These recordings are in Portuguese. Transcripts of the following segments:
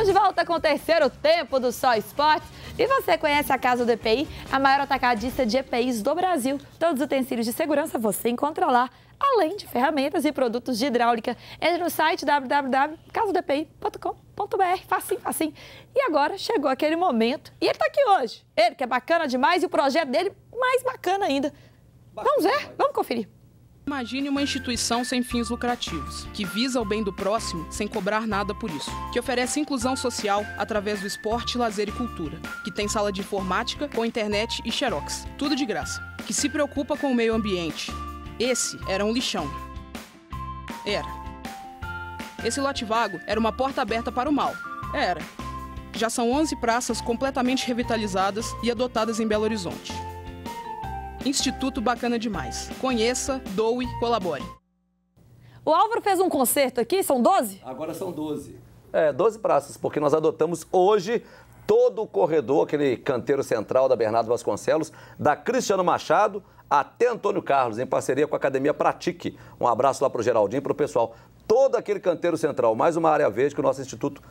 Estamos de volta com o terceiro tempo do Só Esportes. E você conhece a Casa do EPI, a maior atacadista de EPIs do Brasil. Todos os utensílios de segurança você encontra lá, além de ferramentas e produtos de hidráulica. Entre no site www.casodepi.com.br. facinho, facinho. E agora chegou aquele momento, e ele está aqui hoje. Ele que é bacana demais e o projeto dele mais bacana ainda. Vamos ver? Vamos conferir. Imagine uma instituição sem fins lucrativos, que visa o bem do próximo sem cobrar nada por isso, que oferece inclusão social através do esporte, lazer e cultura, que tem sala de informática com internet e xerox, tudo de graça, que se preocupa com o meio ambiente. Esse era um lixão. Era. Esse lote vago era uma porta aberta para o mal. Era. Já são 11 praças completamente revitalizadas e adotadas em Belo Horizonte. Instituto Bacana Demais. Conheça, doe, colabore. O Álvaro fez um concerto aqui, são 12? Agora são 12. É, 12 praças, porque nós adotamos hoje todo o corredor, aquele canteiro central da Bernardo Vasconcelos, da Cristiano Machado até Antônio Carlos, em parceria com a Academia Pratique. Um abraço lá para o Geraldinho e para o pessoal. Todo aquele canteiro central, mais uma área verde que o nosso instituto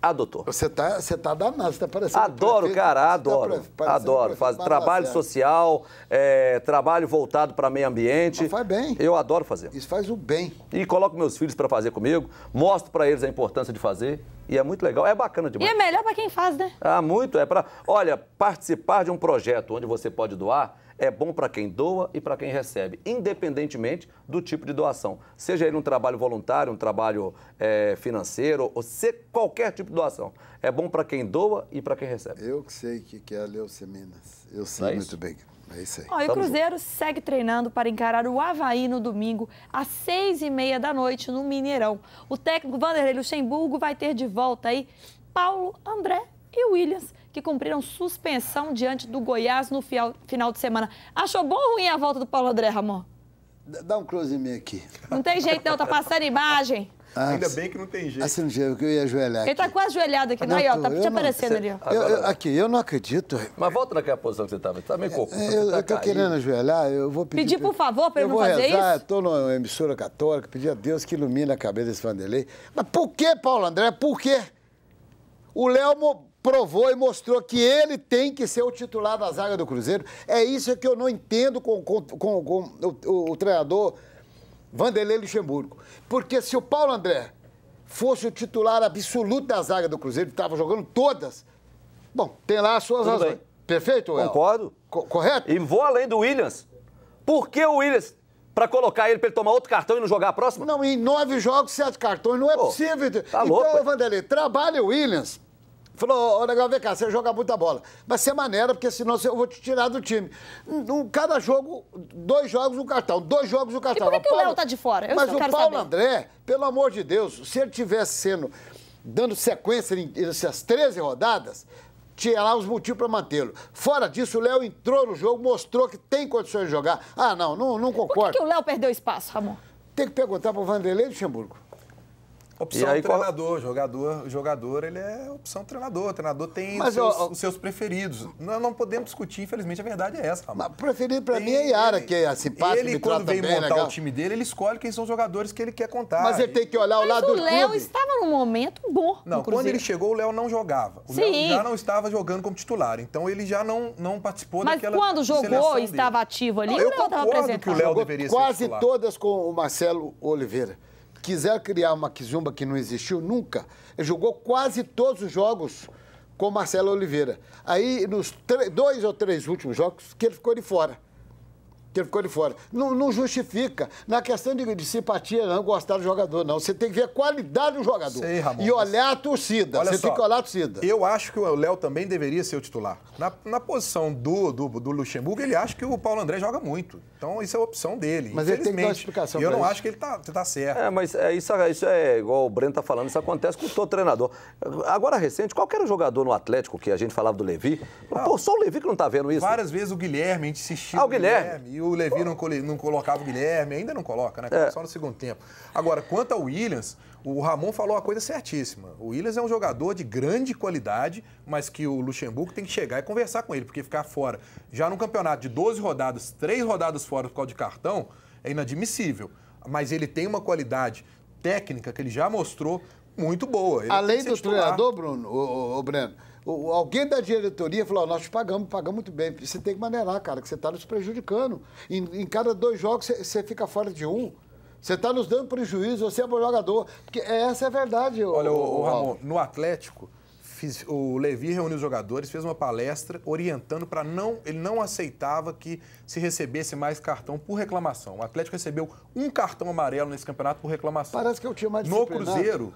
adotou. Ah, você tá, você tá danado, você tá parecendo... Adoro, tá cara, adoro, tá adoro. Faz, trabalho social, é, trabalho voltado para meio ambiente. Mas faz bem. Eu adoro fazer. Isso faz o bem. E coloco meus filhos para fazer comigo, mostro para eles a importância de fazer. E é muito legal, é bacana demais. E é melhor para quem faz, né? Ah, muito. É para, olha, participar de um projeto onde você pode doar é bom para quem doa e para quem recebe, independentemente do tipo de doação. Seja ele um trabalho voluntário, um trabalho é, financeiro, ou se, qualquer tipo de doação. É bom para quem doa e para quem recebe. Eu que sei que, é a Leuceminas. Eu sei é muito bem. É isso aí. Ó, e o Cruzeiro junto. segue treinando para encarar o Havaí no domingo, às seis e meia da noite, no Mineirão. O técnico Vanderlei Luxemburgo vai ter de volta aí Paulo André e Williams que cumpriram suspensão diante do Goiás no final de semana. Achou bom ou ruim a volta do Paulo André, Ramon? Dá um close em mim aqui. Não tem jeito, não, tá passando imagem. Ah, Ainda bem que não tem jeito. Assim, jeito, que eu ia ajoelhar. Aqui. Ele tá quase ajoelhado aqui, não, aí, ó, tá te aparecendo não, ali, ó. Eu, eu, aqui, eu não acredito. Mas volta naquela posição que você tava, tá meio é, corpo. É, tá eu, eu tô caindo. querendo ajoelhar, eu vou pedir. Pedir, por favor, pra ele não fazer rezar, isso? Eu tô numa emissora católica, pedir a Deus que ilumine a cabeça desse Vanderlei. Mas por que, Paulo André? Por quê? O Léo provou e mostrou que ele tem que ser o titular da zaga do Cruzeiro. É isso que eu não entendo com, com, com, com o, o, o, treinador Vanderlei Luxemburgo. Porque se o Paulo André fosse o titular absoluto da zaga do Cruzeiro, estava jogando todas, bom, tem lá as suas Tudo razões. Bem. Perfeito, Well? Concordo. Co correto? E vou além do Williams. Por que o Williams? Pra colocar ele pra ele tomar outro cartão e não jogar a próxima? Não, em nove jogos, sete cartões, não é Pô, possível. Tá então, louco, Vanderlei, trabalha o Williams Falou, ô oh, vem cá, você joga muita bola. Mas você é maneira, porque senão eu vou te tirar do time. Hum, um, cada jogo, dois jogos, um cartão. Dois jogos, um cartão. E por que, que o Léo tá de fora? Eu mas o Paulo saber. André, pelo amor de Deus, se ele tivesse sendo, dando sequência nessas 13 rodadas, tinha lá os motivos para mantê-lo. Fora disso, o Léo entrou no jogo, mostrou que tem condições de jogar. Ah, não, não, não concordo. Por que, que o Léo perdeu espaço, Ramon? Tem que perguntar para o Vanderlei Luxemburgo. Opção aí, treinador, qual... jogador, jogador, ele é opção treinador. O treinador tem os seus, eu... os seus, preferidos. não podemos discutir, infelizmente, a verdade é essa. Mas preferido para mim é Yara, que é simpática, Ele, quando vem montar legal. o time dele, ele escolhe quem são os jogadores que ele quer contar. Mas ele tem que olhar Mas o lado o do Léo clube. estava num momento bom Não, quando ele chegou, o Léo não jogava. O Sim. Léo já não estava jogando como titular, então ele já não, não participou Mas daquela Mas quando jogou, estava ativo ali, não, o Léo estava presente. que o Léo deveria ser quase todas com o Marcelo Oliveira quiser criar uma Kizumba que não existiu nunca, ele jogou quase todos os jogos com Marcelo Oliveira. Aí, nos dois ou três últimos jogos, que ele ficou de fora que ele ficou de fora. Não, não justifica. Na questão de, de, simpatia, não gostar do jogador, não. Você tem que ver a qualidade do jogador. Ramon, e olhar a torcida. Olha Você só, tem que olhar a torcida. Eu acho que o Léo também deveria ser o titular. Na, na posição do, do, do, Luxemburgo, ele acha que o Paulo André joga muito. Então, isso é opção dele. Mas ele tem que dar uma explicação. E eu não isso. acho que ele está tá certo. É, mas é, isso, isso é igual o Breno está falando, isso acontece com todo treinador. Agora, recente, qualquer jogador no Atlético que a gente falava do Levi, ah. pô, só o Levi que não está vendo isso. Várias vezes o Guilherme, a gente insistiu. Ah, o Guilherme. Guilherme o Levi não, não colocava o Guilherme, ainda não coloca, né? É. Só no segundo tempo. Agora, quanto ao Williams, o Ramon falou a coisa certíssima. O Williams é um jogador de grande qualidade, mas que o Luxemburgo tem que chegar e conversar com ele, porque ficar fora já no campeonato de 12 rodadas, três rodadas fora por causa de cartão, é inadmissível. Mas ele tem uma qualidade técnica que ele já mostrou muito boa. Ele Além do titular. treinador, Bruno, o, o, o Breno, alguém da diretoria falou, oh, nós te pagamos, pagamos muito bem. Você tem que maneirar, cara, que você está nos prejudicando. Em, em, cada dois jogos você, você fica fora de um. Você está nos dando prejuízo, você é bom jogador. Porque essa é a verdade. Olha, o, o, o Ramon, no Atlético, fiz, o Levi reuniu os jogadores, fez uma palestra orientando para não. Ele não aceitava que se recebesse mais cartão por reclamação. O Atlético recebeu um cartão amarelo nesse campeonato por reclamação. Parece que eu tinha mais No Cruzeiro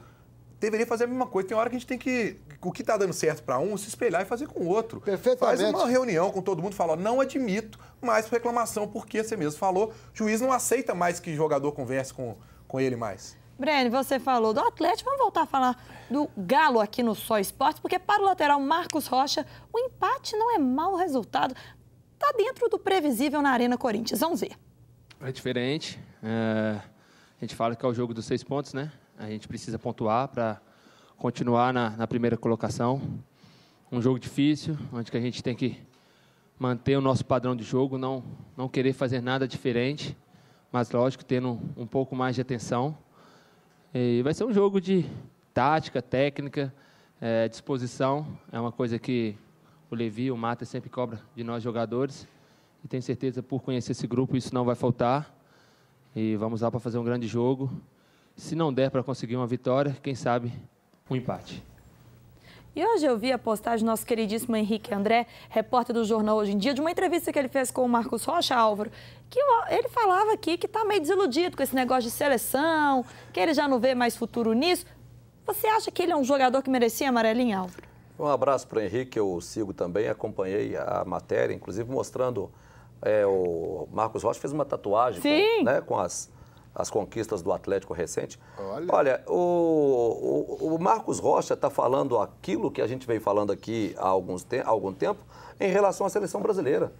deveria fazer a mesma coisa. Tem hora que a gente tem que. O que está dando certo para um, se espelhar e fazer com o outro. Perfeitamente. Faz uma reunião com todo mundo, fala: não admito mais reclamação, porque você mesmo falou, o juiz não aceita mais que jogador converse com, com ele mais. Breno, você falou do Atlético, vamos voltar a falar do Galo aqui no Só Esporte, porque para o lateral Marcos Rocha, o empate não é mau resultado. Está dentro do previsível na Arena Corinthians. Vamos ver. É diferente. É... A gente fala que é o jogo dos seis pontos, né? A gente precisa pontuar para continuar na, na, primeira colocação. Um jogo difícil, onde que a gente tem que manter o nosso padrão de jogo, não, não querer fazer nada diferente, mas lógico, tendo um pouco mais de atenção. E vai ser um jogo de tática, técnica, é, disposição, é uma coisa que o Levi, o Mata sempre cobra de nós jogadores. E tenho certeza, por conhecer esse grupo, isso não vai faltar. E vamos lá para fazer um grande jogo se não der para conseguir uma vitória, quem sabe um empate. E hoje eu vi a postagem do nosso queridíssimo Henrique André, repórter do jornal Hoje em Dia, de uma entrevista que ele fez com o Marcos Rocha Álvaro, que ele falava aqui que está meio desiludido com esse negócio de seleção, que ele já não vê mais futuro nisso. Você acha que ele é um jogador que merecia amarelinha, Álvaro? Um abraço para o Henrique, eu sigo também, acompanhei a matéria, inclusive mostrando é, o Marcos Rocha fez uma tatuagem com, né, com as as conquistas do Atlético recente. Olha, Olha o, o, o, Marcos Rocha está falando aquilo que a gente veio falando aqui há, alguns te há algum tempo em relação à seleção brasileira.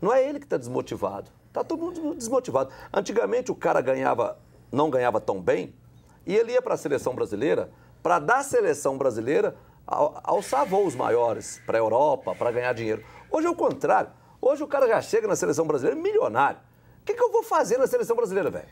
Não é ele que está desmotivado. Está todo mundo desmotivado. Antigamente o cara ganhava, não ganhava tão bem, e ele ia para a seleção brasileira para dar seleção brasileira alçar voos maiores para a Europa, para ganhar dinheiro. Hoje é o contrário. Hoje o cara já chega na seleção brasileira milionário. O que, que eu vou fazer na seleção brasileira, velho?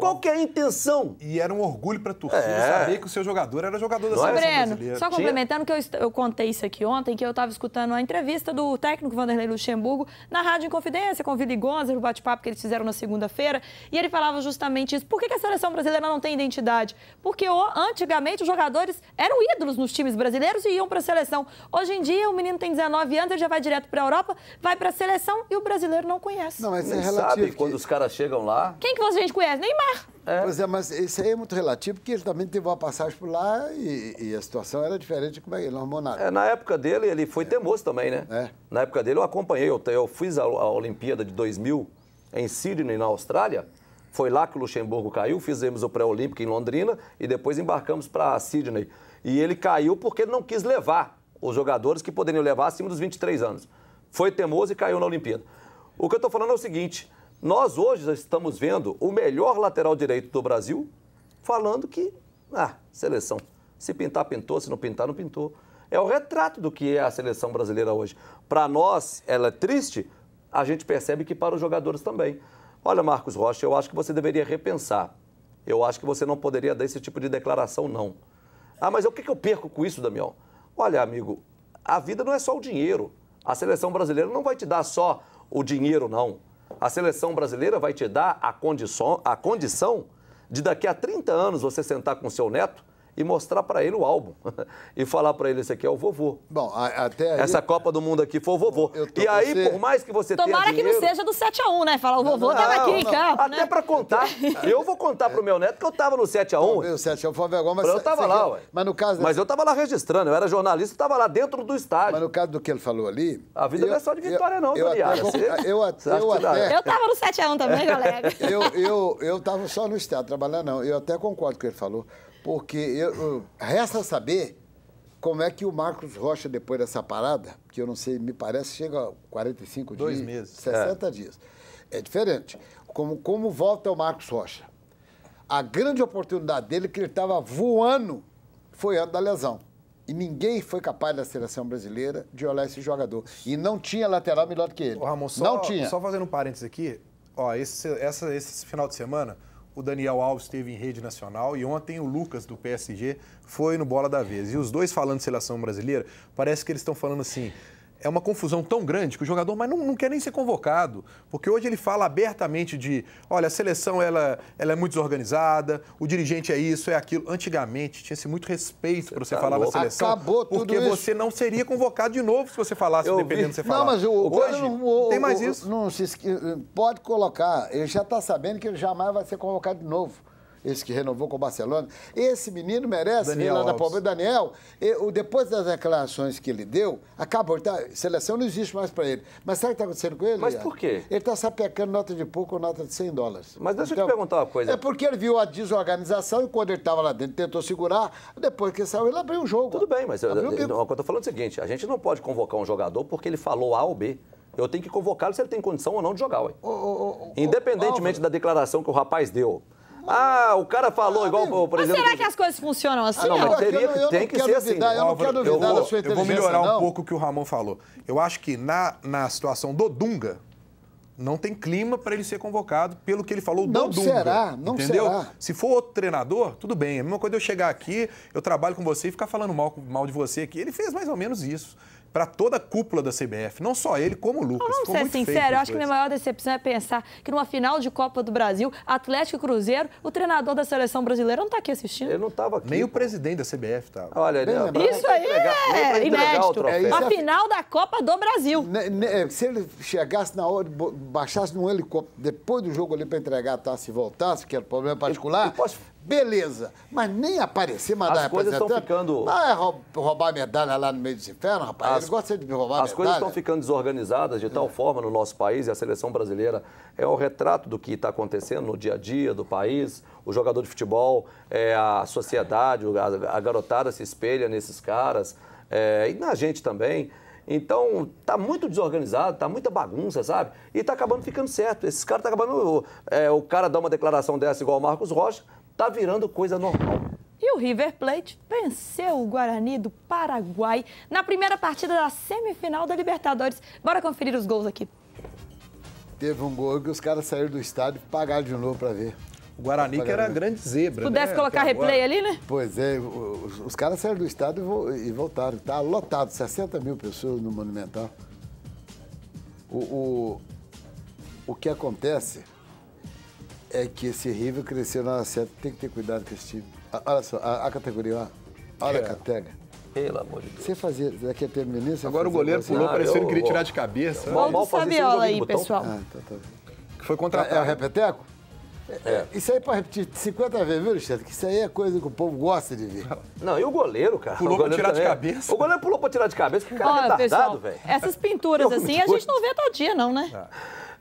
Qual que é a intenção? E era um orgulho para a torcida é. saber que o seu jogador era jogador da é? seleção brasileira. Só complementando que eu, eu contei isso aqui ontem, que eu estava escutando a entrevista do técnico Vanderlei Luxemburgo na Rádio Inconfidência com o Vili Gonzer, o bate-papo que eles fizeram na segunda-feira, e ele falava justamente isso. Por que, que a seleção brasileira não tem identidade? Porque antigamente os jogadores eram ídolos nos times brasileiros e iam para a seleção. Hoje em dia o menino tem 19 anos, ele já vai direto para a Europa, vai para a seleção e o brasileiro não conhece. Não, mas é relativo. sabe que... quando os caras chegam lá... Quem que você gente conhece? Nem mais é. Pois é, mas isso aí é muito relativo, porque ele também teve uma passagem por lá e, e a situação era diferente como é ele não É, na época dele, ele foi é. teimoso também, né? É. Na época dele, eu acompanhei, eu, eu fiz a, a Olimpíada de 2000 em Sydney, na Austrália. Foi lá que o Luxemburgo caiu, fizemos o pré-olímpico em Londrina e depois embarcamos para Sydney. E ele caiu porque ele não quis levar os jogadores que poderiam levar acima dos 23 anos. Foi teimoso e caiu na Olimpíada. O que eu estou falando é o seguinte: nós hoje estamos vendo o melhor lateral direito do Brasil falando que, ah, seleção. Se pintar, pintou, se não pintar, não pintou. É o retrato do que é a seleção brasileira hoje. Para nós, ela é triste, a gente percebe que para os jogadores também. Olha, Marcos Rocha, eu acho que você deveria repensar. Eu acho que você não poderia dar esse tipo de declaração, não. Ah, mas o que eu perco com isso, Damião? Olha, amigo, a vida não é só o dinheiro. A seleção brasileira não vai te dar só o dinheiro, não a seleção brasileira vai te dar a condição, a condição de daqui a 30 anos você sentar com seu neto e mostrar para ele o álbum. e falar para ele, esse aqui é o vovô. Bom, a, até aí... Essa Copa do Mundo aqui foi o vovô. E aí, você... por mais que você Tomara tenha dinheiro... que não seja do 7x1, né? Falar o vovô não, tava aqui não, em campo, Até né? para contar. eu vou contar pro meu neto que eu tava no 7x1. O 7x1 foi vergonha, mas... Eu tava lá, é- ué. Mas no caso... Mas eu tava lá registrando, eu era jornalista e tava lá dentro do estádio. Mas no caso do que ele falou ali... A vida eu, não é só de vitória, eu, não, eu, eu, eu, até, eu, até... Eu tava no 7x1 também, galera. eu, eu, eu tava só no estádio, trabalhar não. Eu até concordo com o que ele falou porque eu, resta saber como é que o Marcos Rocha, depois dessa parada, que eu não sei, me parece, chega a 45 Dois dias. Dois meses. 60 é. dias. É diferente. Como, como volta o Marcos Rocha? A grande oportunidade dele, que ele estava voando, foi ano da lesão. E ninguém foi capaz da seleção brasileira de olhar esse jogador. E não tinha lateral melhor do que ele. Ô, Ramon, só, não tinha. Só fazendo um parênteses aqui, ó, esse, essa, esse final de semana, o Daniel Alves esteve em rede nacional e ontem o Lucas do PSG foi no Bola da Vez. E os dois falando de seleção brasileira, parece que eles estão falando assim: é uma confusão tão grande que o jogador mas não, não, quer nem ser convocado, porque hoje ele fala abertamente de, olha, a seleção ela, ela é muito desorganizada, o dirigente é isso, é aquilo. Antigamente tinha-se muito respeito para você tá falar louco. da seleção, Acabou tudo porque isso. você não seria convocado de novo se você falasse, eu dependendo do que você falar. Não, mas o, hoje não, o, tem mais isso. Não se, pode colocar, ele já está sabendo que ele jamais vai ser convocado de novo esse que renovou com o Barcelona. Esse menino merece Daniel ir lá na Palmeiras. Daniel, eu, depois das declarações que ele deu, acabou. Ele tá, seleção não existe mais para ele. Mas sabe o que está acontecendo com ele? Mas por quê? Ele está sapecando nota de pouco ou nota de 100 dólares. Mas deixa então, eu te então, perguntar uma coisa. É porque ele viu a desorganização e quando ele estava lá dentro tentou segurar, depois que saiu ele abriu o jogo. Tudo bem, mas eu, eu, estou falando é o seguinte, a gente não pode convocar um jogador porque ele falou A ou B. Eu tenho que convocá-lo se ele tem condição ou não de jogar. Ué. Oh, oh, oh, Independentemente da declaração que o rapaz deu, ah, o cara falou ah, igual amigo, o Mas será que as coisas funcionam ah, assim? Ah, não, não, teria, eu, eu tem não que ser assim. eu não quero duvidar eu vou, da sua inteligência. Eu vou melhorar não. um pouco o que o Ramon falou. Eu acho que na, na situação do Dunga, não tem clima para ele ser convocado pelo que ele falou não do Dunga. Será, não entendeu? será, Se for outro treinador, tudo bem. É a mesma coisa eu chegar aqui, eu trabalho com você e ficar falando mal, mal de você aqui. Ele fez mais ou menos isso para toda a cúpula da CBF, não só ele, como o Lucas. Vamos ser sincero, eu acho que minha maior decepção é pensar que numa final de Copa do Brasil, Atlético e Cruzeiro, o treinador da seleção brasileira não está aqui assistindo. Ele não estava aqui. Nem o presidente da CBF estava. Olha, Bem, é isso aí entregar, é inédito. É, a é final da Copa do Brasil. Ne, ne, é, se ele chegasse na hora, baixasse num helicóptero depois do jogo ali para entregar a taça e voltasse, que era um problema particular, eu, eu posso... Beleza, mas nem aparecer, mandar As coisas estão ficando. Não é roubar medalha lá no meio dos infernos, rapaz. As... Ele gosta de me roubar As medalha. coisas estão ficando desorganizadas de tal é. forma no nosso país e a seleção brasileira é o retrato do que está acontecendo no dia a dia do país. O jogador de futebol, é, a sociedade, a garotada se espelha nesses caras é, e na gente também. Então, tá muito desorganizado, tá muita bagunça, sabe? E tá acabando ficando certo. Esses caras tá acabando. É, o cara dá uma declaração dessa igual o Marcos Rocha, está virando coisa normal. E o River Plate venceu o Guarani do Paraguai na primeira partida da semifinal da Libertadores. Bora conferir os gols aqui. Teve um gol que os caras saíram do estádio e pagaram de novo para ver. O Guarani que era a grande zebra. Pudesse né? colocar replay ali, né? Pois é, os, os caras saíram do estádio e voltaram. Tá lotado, 60 mil pessoas no Monumental. O, o, o que acontece é que esse River cresceu na certa, tem que ter cuidado com esse time. Ah, olha só, a, a categoria A, olha é. a catega. Pelo amor de Deus. Você fazia, daqui a é terminar, você Agora o goleiro pulou, ah, parecendo que queria tirar de cabeça. Volta né? Fabiola aí, pessoal. Ah, tá, tá. Que foi contra É, é o repeteco? É. é. Isso aí para repetir 50 vezes, viu, Alexandre? Que isso aí é coisa que o povo gosta de ver. Não, e o goleiro, cara? Pulou para tirar também. de é- cabeça. O goleiro pulou para tirar de cabeça, que cara Olha, é retardado, velho. Essas pinturas assim, a gente não vê todo dia, não, né? Ah.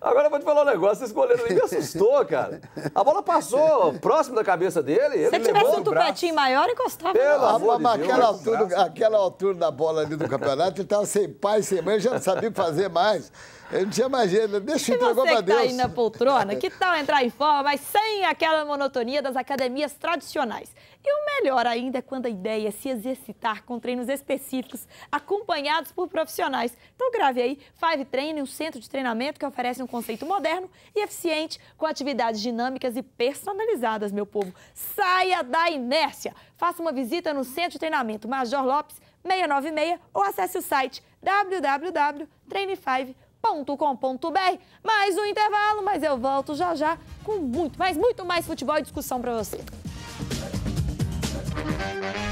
Agora eu vou te falar um negócio, esse goleiro me assustou, cara. A bola passou próximo da cabeça dele. Se ele tivesse um tupetinho maior, encostava. Pelo amor de Deus. Aquela altura, aquela altura da bola ali do campeonato, ele estava sem pai, sem mãe, já não sabia o que fazer mais. Eu não tinha mais jeito, deixa eu entregar pra tá Deus. aí na poltrona, que tal entrar em forma, mas sem aquela monotonia das academias tradicionais? E o melhor ainda é quando a ideia é se exercitar com treinos específicos, acompanhados por profissionais. Então grave aí, Five Training, um centro de treinamento que oferece um conceito moderno e eficiente, com atividades dinâmicas e personalizadas, meu povo. Saia da inércia! Faça uma visita no centro de treinamento Major Lopes 696 ou acesse o site wwwtraine Mais um intervalo, mas eu volto já já com muito, mas muito mais futebol e discussão para você. Bye.